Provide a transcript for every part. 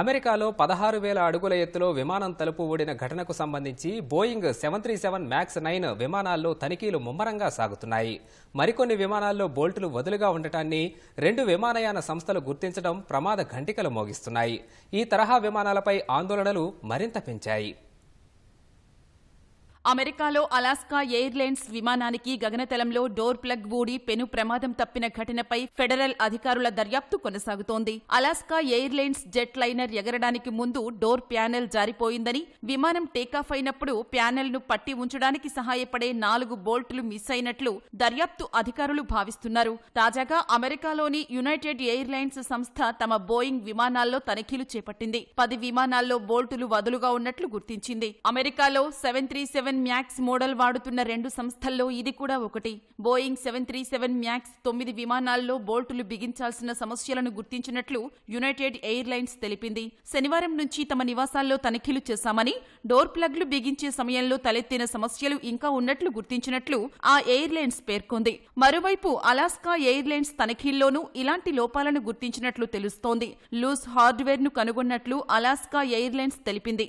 అమెరికాలో పదహారు వేల అడుగుల ఎత్తులో విమానం తలుపు ఊడిన ఘటనకు సంబంధించి Boeing seven three seven max nine విమానాల్లో తనిఖీలు ముమ్మరంగా సాగుతున్నాయి మరికొన్ని విమానాల్లో బోల్టులు వదులుగా ఉండటాన్ని రెండు విమానయాన సంస్థలు గుర్తించడం ప్రమాద ఘంటికలు మోగిస్తున్నాయి ఈ తరహా విమానాలపై ఆందోళనలు మరింత పెంచాయి అమెరికాలో అలాస్కా ఎయిర్లైన్స్ విమానానికి గగనతలంలో డోర్ ప్లగ్ ఊడి పెను ప్రమాదం తప్పిన ఘటనపై ఫెడరల్ అధికారుల దర్యాప్తు కొనసాగుతోంది అలాస్కా ఎయిర్లైన్స్ జెట్ లైనర్ ఎగరడానికి ముందు డోర్ ప్యానెల్ జారిపోయిందని విమానం టేకాఫ్ అయినప్పుడు ప్యానెల్ను పట్టి ఉంచడానికి సహాయపడే నాలుగు బోల్ట్లు మిస్ అయినట్లు దర్యాప్తు అధికారులు భావిస్తున్నారు తాజాగా అమెరికాలోని యునైటెడ్ ఎయిర్లైన్స్ సంస్థ తమ బోయింగ్ విమానాల్లో తనిఖీలు చేపట్టింది పది విమానాల్లో బోల్టులు వదులుగా ఉన్నట్లు గుర్తించింది అమెరికాలో seven three seven seven max model వాడుతున్న రెండు సంస్థల్లో ఇది కూడా ఒకటి Boeing seven three seven max తొమ్మిది విమానాల్లో బోల్టులు బిగించాల్సిన సమస్యలను గుర్తించినట్లు యునైటెడ్ ఎయిర్లైన్స్ తెలిపింది శనివారం నుంచి తమ నివాసాల్లో తనిఖీలు చేశామని డోర్ ప్లగ్లు బిగించే సమయంలో తలెత్తిన సమస్యలు ఇంకా ఉన్నట్లు గుర్తించినట్లు ఆ ఎయిర్లైన్స్ పేర్కొంది మరోవైపు అలాస్కా ఎయిర్లైన్స్ తనిఖీల్లోనూ ఇలాంటి లోపాలను గుర్తించినట్లు తెలుస్తోంది లూజ్ హార్డ్వేర్ను కనుగొన్నట్లు అలాస్కా ఎయిర్లైన్స్ తెలిపింది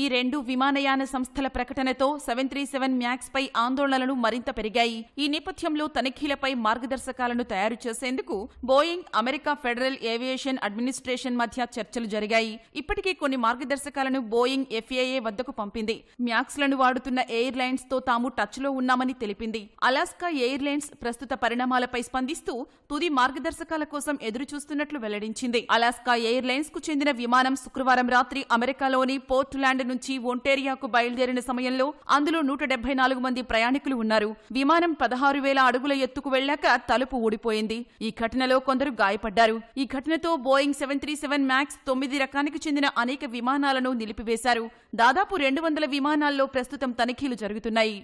ఈ రెండు విమానయాన సంస్థల ప్రకటనతో సెవెన్ త్రీ సెవెన్ మ్యాక్స్ పై ఆందోళనలు మరింత పెరిగాయి ఈ నేపథ్యంలో తనిఖీలపై మార్గదర్శకాలను తయారు చేసేందుకు Boeing America federal aviation administration మధ్య చర్చలు జరిగాయి ఇప్పటికే కొన్ని మార్గదర్శకాలను బోయింగ్ ఎఫ్ఏఏ వద్దకు పంపింది మ్యాక్స్లను వాడుతున్న ఎయిర్లైన్స్ తో తాము టచ్లో ఉన్నామని తెలిపింది అలాస్కా ఎయిర్లైన్స్ ప్రస్తుత పరిణామాలపై స్పందిస్తూ తుది మార్గదర్శకాల కోసం ఎదురుచూస్తున్నట్లు వెల్లడించింది అలాస్కా ఎయిర్లైన్స్ కు చెందిన విమానం శుక్రవారం రాత్రి అమెరికాలోని ల్యాండ్ ఐర్లాండ్ నుంచి ఒంటేరియాకు బయలుదేరిన సమయంలో అందులో నూట నాలుగు మంది ప్రయాణికులు ఉన్నారు విమానం పదహారు వేల అడుగుల ఎత్తుకు వెళ్లాక తలుపు ఊడిపోయింది ఈ ఘటనలో కొందరు గాయపడ్డారు ఈ ఘటనతో Boeing seven three seven max తొమ్మిది రకానికి చెందిన అనేక విమానాలను నిలిపివేశారు దాదాపు రెండు వందల విమానాల్లో ప్రస్తుతం తనిఖీలు జరుగుతున్నాయి